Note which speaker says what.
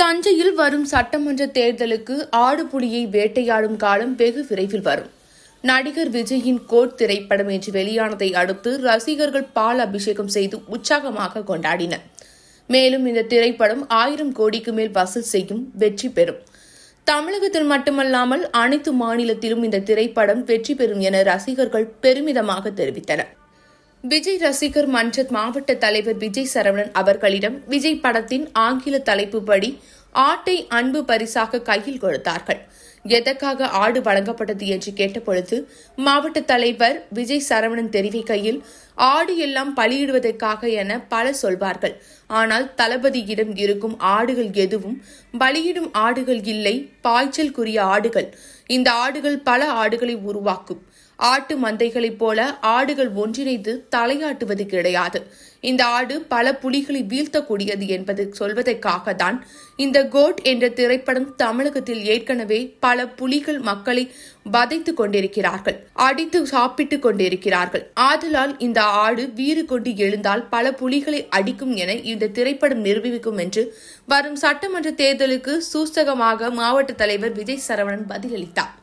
Speaker 1: தஞ்சையில் வரும் சட்டமன்ற தேர்தலுக்கு ஆடு புலியை வேட்டையாடும் காலம் வெகு விரைவில் வரும் நடிகர் விஜயின் கோட் திரைப்படம் இன்று வெளியானதை அடுத்து ரசிகர்கள் பால் அபிஷேகம் செய்து உற்சாகமாக கொண்டாடினர் மேலும் இந்த திரைப்படம் ஆயிரம் கோடிக்கு மேல் வசூல் செய்யும் வெற்றி பெறும் தமிழகத்தில் மட்டுமல்லாமல் அனைத்து மாநிலத்திலும் இந்த திரைப்படம் வெற்றி பெறும் என ரசிகர்கள் பெருமிதமாக தெரிவித்தனர் விஜய் ரசிகர் மன்றத் மாவட்ட தலைவர் விஜய் சரவணன் அவர்களிடம் விஜய் படத்தின் ஆங்கில தலைப்பு படி ஆட்டை அன்பு பரிசாக கையில் கொடுத்தார்கள் எதற்காக ஆடு வழங்கப்பட்டது என்று கேட்டபொழுது மாவட்ட தலைவர் விஜய் சரவணன் தெரிவிக்கையில் ஆடு எல்லாம் பலியிடுவதற்காக என பல சொல்வார்கள் ஆனால் தளபதியிடம் இருக்கும் ஆடுகள் எதுவும் பலியிடும் ஆடுகள் இல்லை பாய்ச்சல்குரிய ஆடுகள் இந்த ஆடுகள் பல ஆடுகளை உருவாக்கும் ஆட்டு மந்தைகளைப் போல ஆடுகள் ஒன்றிணைந்து தலையாட்டுவது கிடையாது இந்த ஆடு பல புலிகளை வீழ்த்தக்கூடியது என்பது சொல்வதற்காக தான் இந்த கோட் என்ற திரைப்படம் தமிழகத்தில் ஏற்கனவே பல புலிகள் மக்களை வதைத்து கொண்டிருக்கிறார்கள் அடித்து சாப்பிட்டுக் கொண்டிருக்கிறார்கள் ஆதலால் இந்த ஆடு வீறு கொண்டு எழுந்தால் பல புலிகளை அடிக்கும் என இந்த திரைப்படம் நிரூபிக்கும் என்று வரும் சட்டமன்ற தேர்தலுக்கு சூசகமாக மாவட்ட தலைவர் விஜய் சரவணன் பதிலளித்தார்